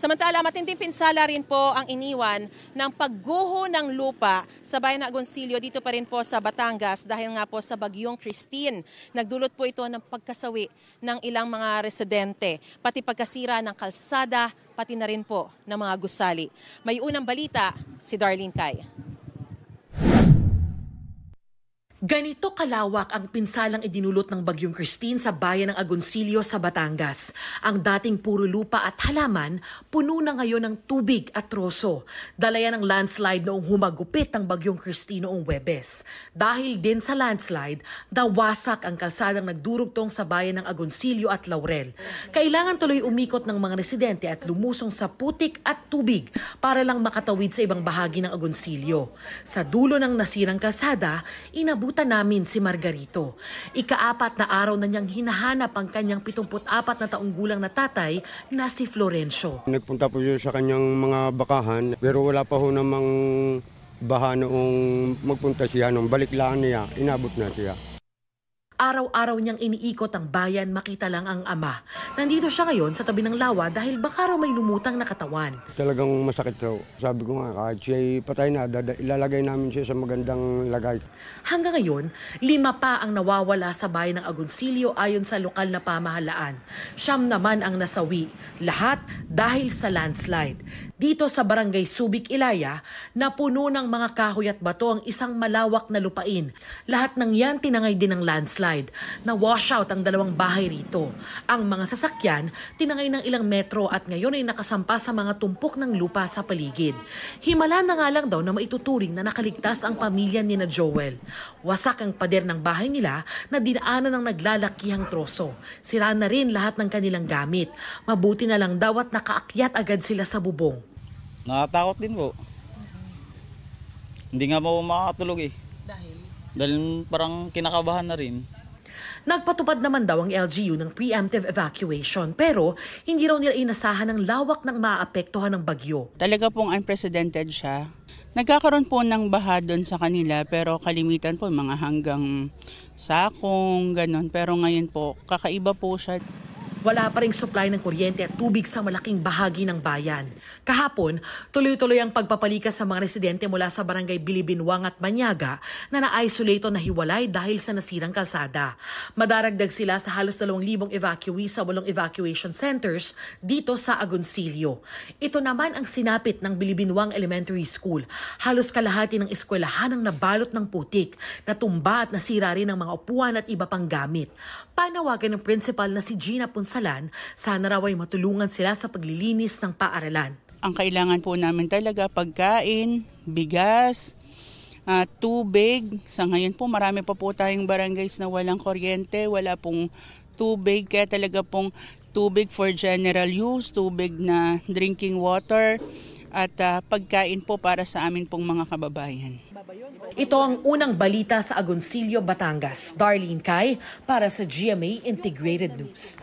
Samantala, matinding pinsala rin po ang iniwan ng pagguho ng lupa sa Bayan na Agoncillo dito pa rin po sa Batangas dahil nga po sa Bagyong Christine. Nagdulot po ito ng pagkasawi ng ilang mga residente, pati pagkasira ng kalsada, pati na rin po ng mga gusali. May unang balita si Darlene Tay. Ganito kalawak ang pinsalang idinulot ng Bagyong Christine sa bayan ng Agoncillo sa Batangas. Ang dating puro lupa at halaman, puno na ngayon ng tubig at troso. Dalayan ng landslide noong humagupit ang Bagyong Christine noong Webes. Dahil din sa landslide, dawasak ang kalsadang nagdurugtong sa bayan ng Agoncillo at Laurel. Kailangan tuloy umikot ng mga residente at lumusong sa putik at tubig para lang makatawid sa ibang bahagi ng Agoncillo. Sa dulo ng nasirang kalsada, inabutan Naabutan namin si Margarito. Ikaapat na araw na niyang hinahanap ang kanyang 74 na taong gulang na tatay na si Florencio. Nagpunta po siya sa kanyang mga bakahan pero wala pa ho namang baha noong magpunta siya, nung balik lang niya, inabot na siya. Araw-araw niyang iniikot ang bayan makita lang ang ama. Nandito siya ngayon sa tabi ng lawa dahil baka raw may lumutang na katawan. Talagang masakit daw. Sabi ko nga, kahit siya patay na, ilalagay namin siya sa magandang lagay. Hanggang ngayon, lima pa ang nawawala sa bayan ng Agoncillo ayon sa lokal na pamahalaan. Siyam naman ang nasawi. Lahat dahil sa landslide. Dito sa barangay Subic, Ilaya, napuno ng mga kahoy at bato ang isang malawak na lupain. Lahat ng yan tinangay din ng landslide landslide na washout ang dalawang bahay rito. Ang mga sasakyan tinangay ng ilang metro at ngayon ay nakasampa sa mga tumpok ng lupa sa paligid. Himala na nga lang daw na maituturing na nakaligtas ang pamilya ni na Joel. Wasak ang pader ng bahay nila na dinaanan ng naglalakihang troso. Sira na rin lahat ng kanilang gamit. Mabuti na lang daw at nakaakyat agad sila sa bubong. Natakot din po. Hindi nga mo makakatulog eh. Dahil? Dahil parang kinakabahan na rin. Nagpatupad naman daw ang LGU ng preemptive evacuation pero hindi raw nila inasahan ang lawak ng maapektuhan ng bagyo. Talaga pong unprecedented siya. Nagkakaroon po ng baha doon sa kanila pero kalimitan po mga hanggang sakong, ganun. Pero ngayon po, kakaiba po siya. Wala pa ring supply ng kuryente at tubig sa malaking bahagi ng bayan. Kahapon, tuloy-tuloy ang pagpapalika sa mga residente mula sa barangay Bilibinwang at Manyaga na na-isolate o nahiwalay dahil sa nasirang kalsada. Madaragdag sila sa halos 2,000 evacuees sa walong evacuation centers dito sa Agoncillo. Ito naman ang sinapit ng Bilibinwang Elementary School. Halos kalahati ng eskwelahan ang nabalot ng putik, natumba at nasira rin ang mga upuan at iba pang gamit. Panawagan ng principal na si Gina Ponce Bansalan, sana raw ay matulungan sila sa paglilinis ng paaralan. Ang kailangan po namin talaga pagkain, bigas, uh, tubig. Sa ngayon po marami pa po tayong barangays na walang kuryente, wala pong tubig. Kaya talaga pong tubig for general use, tubig na drinking water, at uh, pagkain po para sa amin pong mga kababayan. Ito ang unang balita sa Agoncillo, Batangas. Darlene Kai para sa GMA Integrated News.